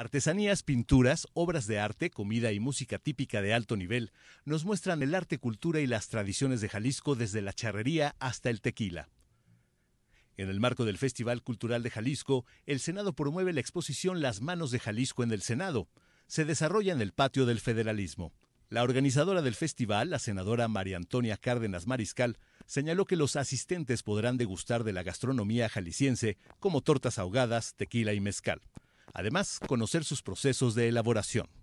Artesanías, pinturas, obras de arte, comida y música típica de alto nivel nos muestran el arte, cultura y las tradiciones de Jalisco desde la charrería hasta el tequila. En el marco del Festival Cultural de Jalisco, el Senado promueve la exposición Las manos de Jalisco en el Senado. Se desarrolla en el patio del federalismo. La organizadora del festival, la senadora María Antonia Cárdenas Mariscal, señaló que los asistentes podrán degustar de la gastronomía jalisciense como tortas ahogadas, tequila y mezcal. Además, conocer sus procesos de elaboración.